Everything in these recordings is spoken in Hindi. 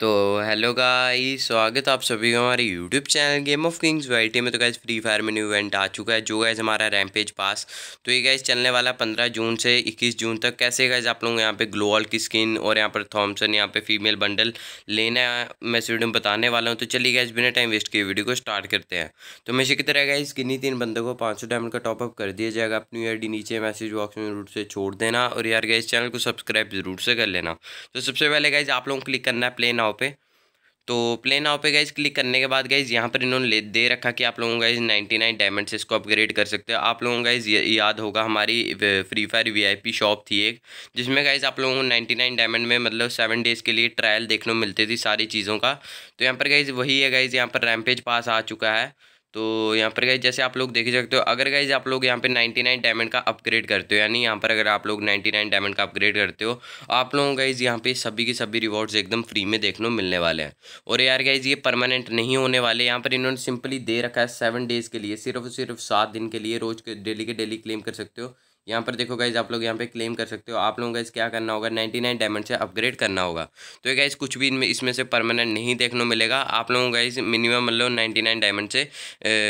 तो हेलो गाइस स्वागत है आप सभी का हमारे YouTube channel game of kings Y में तो गाइस फ्री फायर में न्यू इवेंट आ चुका है जो गाइस हमारा रैमपेज पास तो ये गाइस चलने वाला पंद्रह जून से इक्कीस जून तक कैसे गाइस आप लोग यहाँ पे ग्लोअल की स्किन और यहाँ पर थॉमसन यहाँ पे फीमेल बंडल लेना मैं इस वीडियो बताने वाला हूँ तो चलिए गैस बिना टाइम वेस्ट किए वीडियो को स्टार्ट करते हैं तो मैं शिक्षित तरह गाइस किन्हीं तीन बंदों को पाँच डायमंड का टॉपअप कर दिया जाएगा अपनी आई नीचे मैसेज बॉक्स में रूट से छोड़ देना और यार गाइस चैनल को सब्सक्राइब जरूर से कर लेना तो सबसे पहले गाइज आप लोगों को क्लिक करना है प्ले नाव पे तो प्ले नाव पे गाइज क्लिक करने के बाद गाइज यहाँ पर इन्होंने दे रखा कि आप लोगों का गाइज 99 डायमंड से इसको अपग्रेड कर सकते हो आप लोगों का इस याद होगा हमारी फ्री फायर वीआईपी शॉप थी एक जिसमें गाइज आप लोगों को नाइन्टी नाइन डायमंड में मतलब सेवन डेज़ के लिए ट्रायल देखने को मिलती थी सारी चीज़ों का तो यहाँ पर गाइज वही है गाइज यहाँ पर रैमपेज पास आ चुका है तो यहाँ पर गाइज जैसे आप लोग देख सकते हो अगर गाइज आप लोग यहाँ पे 99 डायमंड का अपग्रेड करते हो यानी यहाँ पर अगर आप लोग 99 डायमंड का अपग्रेड करते हो आप लोगों गाइज यहाँ पे सभी के सभी रिवॉर्ड्स एकदम फ्री में देखने मिलने वाले हैं और यार गाइज ये परमानेंट नहीं होने वाले यहाँ पर इन्होंने सिंपली दे रखा है सेवन डेज़ के लिए सिर्फ सिर्फ सात दिन के लिए रोज के डेली के डेली क्लेम कर सकते हो यहाँ पर देखो गाइज आप लोग यहाँ पे क्लेम कर सकते हो आप लोगों इस क्या करना होगा नाइन्टी नाइन डायमंड से अपग्रेड करना होगा तो गाइज कुछ भी इनमें इसमें से परमानेंट नहीं देखने मिलेगा आप लोगों इस मिनिमम मतलब नाइन्टी नाइन डायमंड से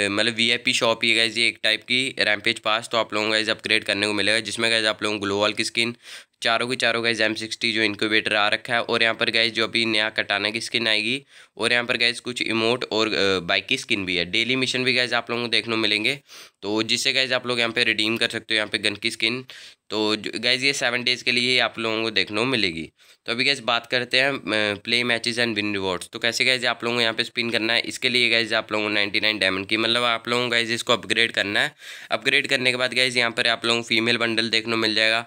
मतलब वी आई पी शॉप ही गाइज ये एक टाइप की रैमपेज पास तो आप लोगों इस अपग्रेड करने को मिलेगा जिसमें गाइज आप लोगों को ग्लोवाल की स्किन चारों के चारों गाइज एम सिक्सटी जो इनक्यूबेटर आ रखा है और यहाँ पर गाइज जो अभी नया कटाना की स्किन आएगी और यहाँ पर गाइज कुछ इमोट और बाइक की स्किन भी है डेली मिशन भी गाइज आप लोगों को देखने मिलेंगे तो जिससे गाइज आप लोग यहाँ पे रिडीम कर सकते हो यहाँ पे गन की स्किन तो गाइज ये सेवन डेज़ के लिए आप लोगों को देखने को मिलेगी तो अभी गैस बात करते हैं play matches and win rewards तो कैसे गाइज आप लोगों को यहाँ पे स्पिन करना है इसके लिए गाइज आप लोगों को नाइन्टी नाइन डायमंड की मतलब आप लोगों को गैस इसको अपग्रेड करना है अपग्रेड करने के बाद गाइज यहाँ पर आप लोगों को फीमेल बंडल देखने को मिल जाएगा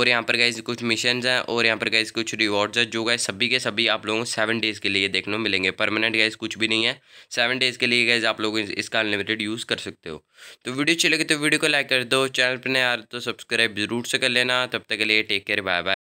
और यहाँ पर गाइज कुछ मिशन हैं और यहाँ पर गाइज कुछ रिवॉर्ड्स हैं जो गाइज सभी के सभी आप लोगों को सेवन डेज़ के लिए देखने को मिलेंगे परमानेंट गाइज कुछ भी नहीं है सेवन डेज़ के लिए गाइज आप लोग इसका अनलिमिटेड यूज़ कर सकते हो तो वीडियो अच्छी लगी तो वीडियो को लाइक कर दो चैनल पर नया तो सब्सक्राइब जरूर से कर लेना तब तक के लिए टेक केयर बाय बाय